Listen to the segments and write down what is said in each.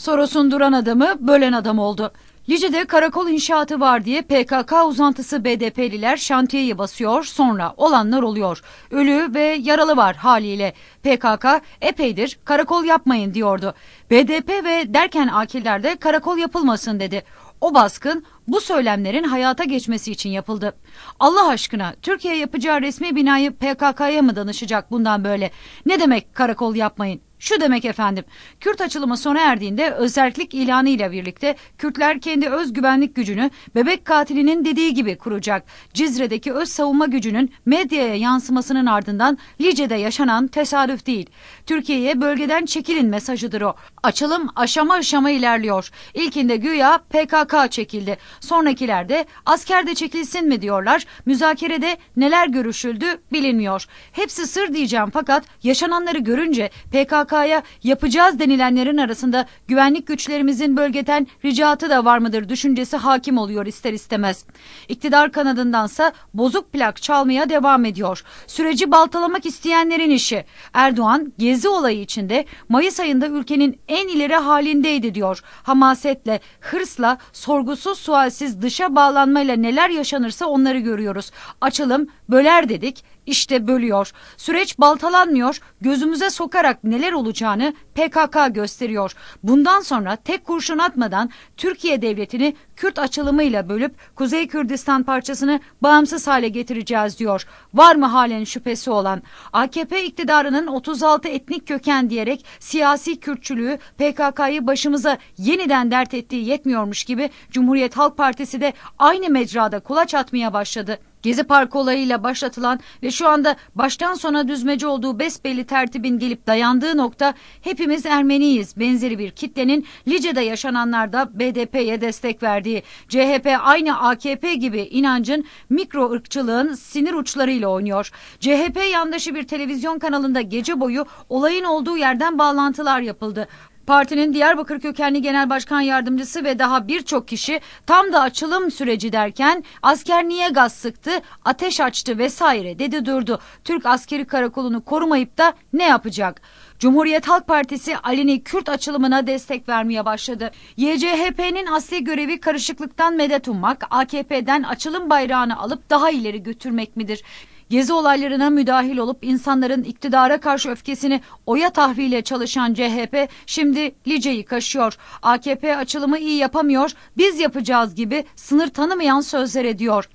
Soros'un duran adamı bölen adam oldu. Lice'de karakol inşaatı var diye PKK uzantısı BDP'liler şantiyeyi basıyor sonra olanlar oluyor. Ölü ve yaralı var haliyle. PKK epeydir karakol yapmayın diyordu. BDP ve derken akiller de karakol yapılmasın dedi. O baskın bu söylemlerin hayata geçmesi için yapıldı. Allah aşkına Türkiye yapacağı resmi binayı PKK'ya mı danışacak bundan böyle? Ne demek karakol yapmayın? Şu demek efendim, Kürt açılımı sona erdiğinde özellik ile birlikte Kürtler kendi öz güvenlik gücünü bebek katilinin dediği gibi kuracak. Cizre'deki öz savunma gücünün medyaya yansımasının ardından Lice'de yaşanan tesadüf değil. Türkiye'ye bölgeden çekilin mesajıdır o. Açılım aşama aşama ilerliyor. İlkinde güya PKK çekildi. Sonrakilerde asker de çekilsin mi diyorlar. Müzakerede neler görüşüldü bilinmiyor. Hepsi sır diyeceğim fakat yaşananları görünce PKK PKK'ya yapacağız denilenlerin arasında güvenlik güçlerimizin bölgeden ricatı da var mıdır düşüncesi hakim oluyor ister istemez. İktidar kanadındansa bozuk plak çalmaya devam ediyor. Süreci baltalamak isteyenlerin işi. Erdoğan gezi olayı içinde Mayıs ayında ülkenin en ileri halindeydi diyor. Hamasetle, hırsla, sorgusuz sualsiz dışa bağlanmayla neler yaşanırsa onları görüyoruz. Açalım, böler dedik, işte bölüyor. Süreç baltalanmıyor, gözümüze sokarak neler olacağını PKK gösteriyor. Bundan sonra tek kurşun atmadan Türkiye devletini Kürt açılımıyla bölüp Kuzey Kürdistan parçasını bağımsız hale getireceğiz diyor. Var mı halen şüphesi olan? AKP iktidarının 36 etnik köken diyerek siyasi Kürtçülüğü PKK'yı başımıza yeniden dert ettiği yetmiyormuş gibi Cumhuriyet Halk Partisi de aynı mecrada kulaç atmaya başladı. Gezi Parkı olayıyla başlatılan ve şu anda baştan sona düzmece olduğu besbelli tertibin gelip dayandığı nokta hepimiz Ermeniyiz benzeri bir kitlenin Lice'de yaşananlarda BDP'ye destek verdiği, CHP aynı AKP gibi inancın mikro ırkçılığın sinir uçlarıyla oynuyor. CHP yandaşı bir televizyon kanalında gece boyu olayın olduğu yerden bağlantılar yapıldı. Partinin Diyarbakır kökenli genel başkan yardımcısı ve daha birçok kişi tam da açılım süreci derken asker niye gaz sıktı, ateş açtı vesaire dedi durdu. Türk askeri karakolunu korumayıp da ne yapacak? Cumhuriyet Halk Partisi Alini Kürt açılımına destek vermeye başladı. YCHP'nin asli görevi karışıklıktan medet ummak, AKP'den açılım bayrağını alıp daha ileri götürmek midir? gezi olaylarına müdahil olup insanların iktidara karşı öfkesini oya tahvile çalışan CHP şimdi Lice'yi kaşıyor. AKP açılımı iyi yapamıyor, biz yapacağız gibi sınır tanımayan sözler ediyor.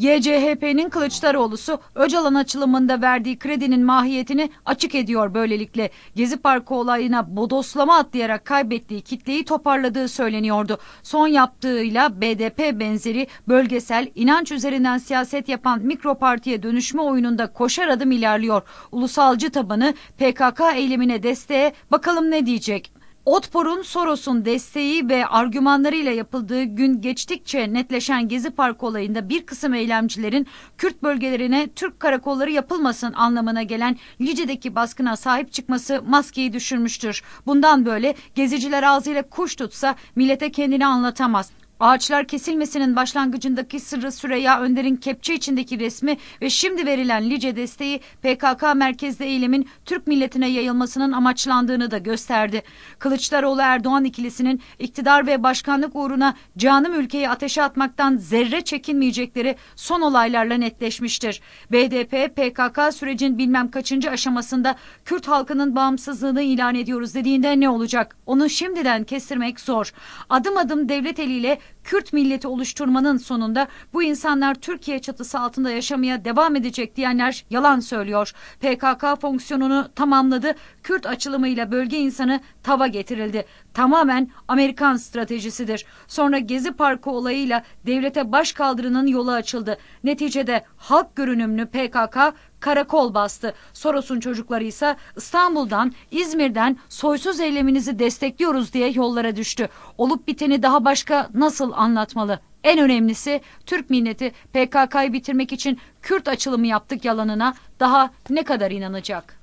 YCHP'nin Kılıçdaroğlu'su Öcalan açılımında verdiği kredinin mahiyetini açık ediyor böylelikle. Gezi Parkı olayına bodoslama atlayarak kaybettiği kitleyi toparladığı söyleniyordu. Son yaptığıyla BDP benzeri bölgesel inanç üzerinden siyaset yapan mikro partiye dönüşme oyununda koşar adım ilerliyor. Ulusalcı tabanı PKK eylemine desteğe bakalım ne diyecek? Otpor'un Soros'un desteği ve argümanlarıyla yapıldığı gün geçtikçe netleşen Gezi park olayında bir kısım eylemcilerin Kürt bölgelerine Türk karakolları yapılmasın anlamına gelen Lice'deki baskına sahip çıkması maskeyi düşürmüştür. Bundan böyle geziciler ağzıyla kuş tutsa millete kendini anlatamaz. Ağaçlar kesilmesinin başlangıcındaki sırrı Süreya Önder'in kepçe içindeki resmi ve şimdi verilen Lice desteği PKK merkezde eylemin Türk milletine yayılmasının amaçlandığını da gösterdi. Kılıçdaroğlu Erdoğan ikilisinin iktidar ve başkanlık uğruna canım ülkeyi ateşe atmaktan zerre çekinmeyecekleri son olaylarla netleşmiştir. BDP PKK sürecin bilmem kaçıncı aşamasında Kürt halkının bağımsızlığını ilan ediyoruz dediğinde ne olacak? Onu şimdiden kestirmek zor. Adım adım devlet eliyle Kürt milleti oluşturmanın sonunda bu insanlar Türkiye çatısı altında yaşamaya devam edecek diyenler yalan söylüyor. PKK fonksiyonunu tamamladı. Kürt açılımıyla bölge insanı tava getirildi. Tamamen Amerikan stratejisidir. Sonra Gezi Parkı olayıyla devlete baş kaldırının yolu açıldı. Neticede halk görünümlü PKK karakol bastı. Soros'un çocukları ise İstanbul'dan, İzmir'den soysuz eyleminizi destekliyoruz diye yollara düştü. Olup biteni daha başka nasıl anlatmalı? En önemlisi Türk milleti PKK'yı bitirmek için Kürt açılımı yaptık yalanına daha ne kadar inanacak?